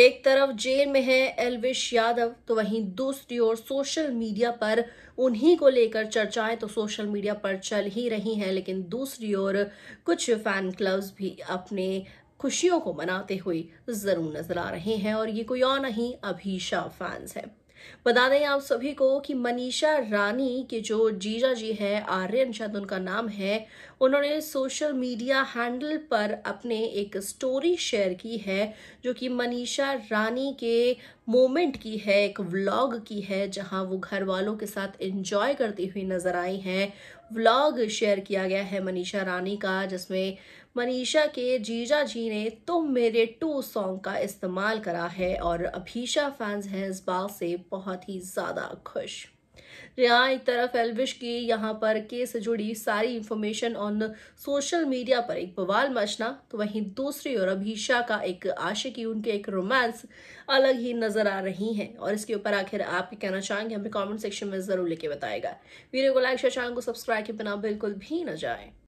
एक तरफ जेल में है एलविश यादव तो वहीं दूसरी ओर सोशल मीडिया पर उन्हीं को लेकर चर्चाएं तो सोशल मीडिया पर चल ही रही हैं लेकिन दूसरी ओर कुछ फैन क्लब्स भी अपने खुशियों को मनाते हुए जरूर नजर आ रहे हैं और ये कोई और नहीं अभिषा फैंस है बता दें आप सभी को कि मनीषा रानी के जो जीजा जी है आर्यन शायद उनका नाम है उन्होंने सोशल मीडिया हैंडल पर अपने एक स्टोरी शेयर की है जो कि मनीषा रानी के मोमेंट की है एक व्लॉग की है जहां वो घर वालों के साथ एंजॉय करती हुई नजर आई हैं व्लॉग शेयर किया गया है मनीषा रानी का जिसमें मनीषा के जीजा जी ने तुम मेरे टू सॉन्ग का इस्तेमाल करा है और अभीषा फैंस हैं इस बात से बहुत ही ज़्यादा खुश यहाँ एक तरफ एलविश की यहाँ पर केस से जुड़ी सारी इंफॉर्मेशन ऑन सोशल मीडिया पर एक बवाल मचना तो वहीं दूसरी ओर अभिषा का एक आशिकी उनके एक रोमांस अलग ही नजर आ रही है और इसके ऊपर आखिर आप कहना चाहेंगे हमें कमेंट सेक्शन में जरूर लेके बताएगा वीडियो को लाइक शेयर चैनल को सब्सक्राइब के बिना बिल्कुल भी न जाए